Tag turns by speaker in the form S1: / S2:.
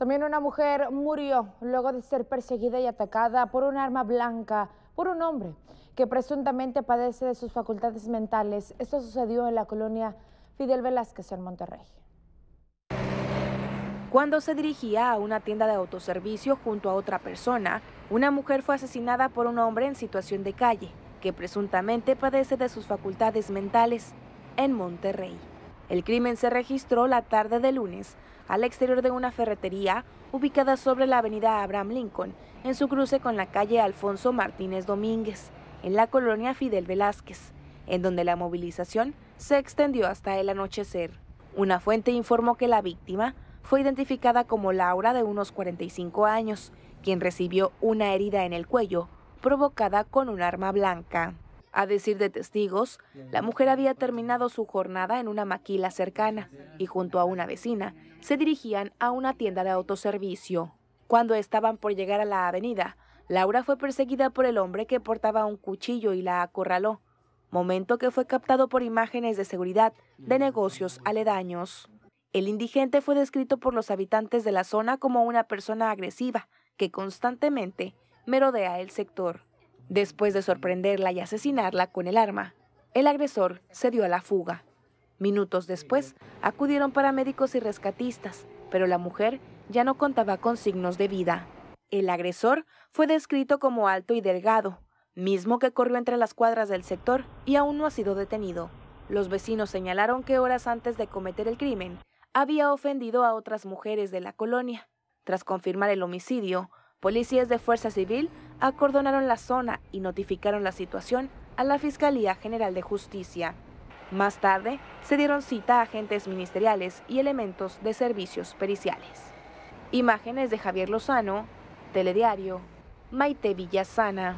S1: También una mujer murió luego de ser perseguida y atacada por un arma blanca por un hombre que presuntamente padece de sus facultades mentales. Esto sucedió en la colonia Fidel Velázquez en Monterrey. Cuando
S2: se dirigía a una tienda de autoservicio junto a otra persona, una mujer fue asesinada por un hombre en situación de calle que presuntamente padece de sus facultades mentales en Monterrey. El crimen se registró la tarde de lunes al exterior de una ferretería ubicada sobre la avenida Abraham Lincoln, en su cruce con la calle Alfonso Martínez Domínguez, en la colonia Fidel Velázquez, en donde la movilización se extendió hasta el anochecer. Una fuente informó que la víctima fue identificada como Laura de unos 45 años, quien recibió una herida en el cuello provocada con un arma blanca. A decir de testigos, la mujer había terminado su jornada en una maquila cercana y junto a una vecina se dirigían a una tienda de autoservicio. Cuando estaban por llegar a la avenida, Laura fue perseguida por el hombre que portaba un cuchillo y la acorraló, momento que fue captado por imágenes de seguridad de negocios aledaños. El indigente fue descrito por los habitantes de la zona como una persona agresiva que constantemente merodea el sector. Después de sorprenderla y asesinarla con el arma, el agresor se dio a la fuga. Minutos después, acudieron paramédicos y rescatistas, pero la mujer ya no contaba con signos de vida. El agresor fue descrito como alto y delgado, mismo que corrió entre las cuadras del sector y aún no ha sido detenido. Los vecinos señalaron que horas antes de cometer el crimen, había ofendido a otras mujeres de la colonia. Tras confirmar el homicidio, policías de Fuerza Civil acordonaron la zona y notificaron la situación a la Fiscalía General de Justicia. Más tarde, se dieron cita a agentes ministeriales y elementos de servicios periciales. Imágenes de Javier Lozano, Telediario, Maite Villasana.